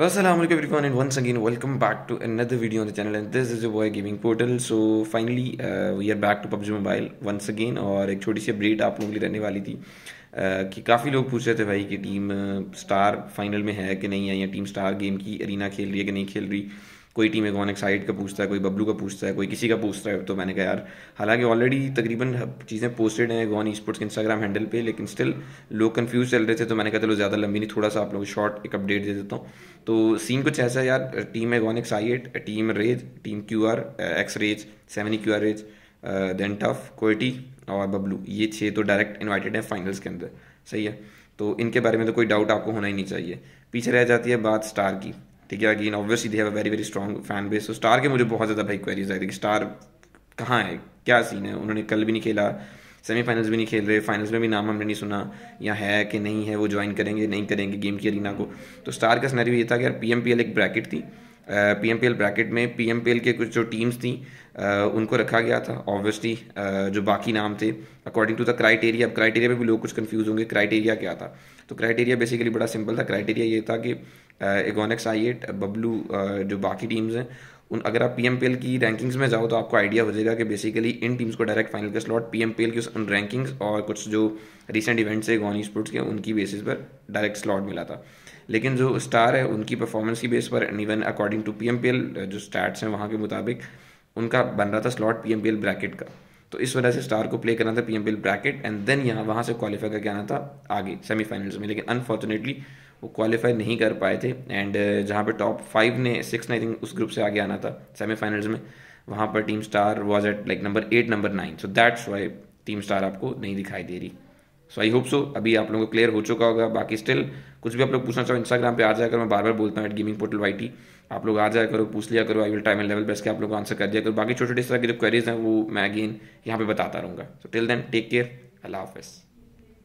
So assalamu alaikum everyone and once again welcome back to another video on the channel and this is your boy gaming portal so finally uh, we are back to PUBG mobile once again और एक छोटी सी update आप लोगों के लिए रहने वाली थी uh, कि काफ़ी लोग पूछ रहे थे भाई कि टीम स्टार फाइनल में है कि नहीं है या टीम स्टार गेम की अरीना खेल रही है कि नहीं खेल रही कोई टीम एगोनिक साइड का पूछता है कोई बबलू का पूछता है कोई किसी का पूछता है तो मैंने कहा यार हालांकि ऑलरेडी तकरीबन चीज़ें पोस्टेड हैं गॉन स्पोर्ट्स के इंस्टाग्राम हैंडल पे लेकिन स्टिल लोग कन्फ्यूज चल रहे थे तो मैंने कहा चलो ज़्यादा लंबी नहीं थोड़ा सा आप लोग शॉर्ट एक अपडेट दे देता हूँ तो सीन कुछ ऐसा है यार टीम एगोनिक side team rage team Q R X rage seven Q R rage then tough coyote और बबलू ये छः तो डायरेक्ट इन्वाइटेड हैं फाइनल्स के अंदर सही है तो इनके बारे में तो कोई डाउट आपको होना ही नहीं चाहिए पीछे रह जाती है बात स्टार की ठीक है again obviously they have a very very strong fan base तो स्टार के मुझे बहुत ज़्यादा भाई क्वेरीज आई थी कि स्टार कहाँ है क्या सीन है उन्होंने कल भी नहीं खेला सेमीफाइनल्स भी नहीं खेल रहे फाइनल्स में भी नाम हमने नहीं सुना या है कि नहीं है वो ज्वाइन करेंगे नहीं करेंगे गेम की अरीना को तो स्टार का स्नैरियो ये था कि यार पी एक ब्रैकेट थी P M P L bracket में पी एम पी एल के कुछ जो टीम्स थी उनको रखा गया था ऑब्वियसली जो बाकी नाम थे अकॉर्डिंग टू द क्राइटेरिया अब क्राइटेरिया पर भी लोग कुछ कन्फ्यूज होंगे क्राइटेरिया क्या था तो क्राइटेरिया बेसिकली बड़ा सिंपल था क्राइटेरिया ये था कि एगोनिक्स आई एट बबलू जो बाकी टीम्स हैं उन अगर आप पी की रैंकिंग्स में जाओ तो आपको आइडिया हो जाएगा कि बेसिकली इन टीम्स को डायरेक्ट फाइनल का स्लॉट पी की उस रैंकिंग्स और कुछ जो रिसेंट इवेंट्स है गोनी स्पोर्ट्स के उनकी बेसिस पर डायरेक्ट स्लॉट मिला था लेकिन जो स्टार है उनकी परफॉर्मेंस की बेस पर and even according to P जो स्टैट्स हैं वहाँ के मुताबिक उनका बन रहा था स्लॉट पी ब्रैकेट का तो इस वजह से स्टार को प्ले करना था P M bracket and then यहाँ वहाँ से क्वालिफाई करके आना था आगे सेमीफाइनल्स में लेकिन अनफॉर्चुनेटली वो क्वालिफाई नहीं कर पाए थे एंड uh, जहाँ पे टॉप फाइव ने सिक्स ने आई थिंक उस ग्रुप से आगे आना था सेमीफाइनल्स में वहाँ पर team star was at like number eight number nine so that's why team star आपको नहीं दिखाई दे रही सो आई होप सो अभी आप लोगों को क्लियर हो चुका होगा बाकी स्टिल कुछ भी आप लोग पूछना चाहो इंस्टाग्राम पे आ जाया करो मैं बार बार बोलता हूँ at gaming portal Y T आप लोग आ जाया करो पूछ लिया करो I will time and level best के आप लोग आंसर कर दिया करो बाकी छोटे छोटे इस तरह की जो क्वेरीज हैं वो मैं अगेन यहाँ पे बताता रहूँगा so till then take care अल्लाह हाफिज़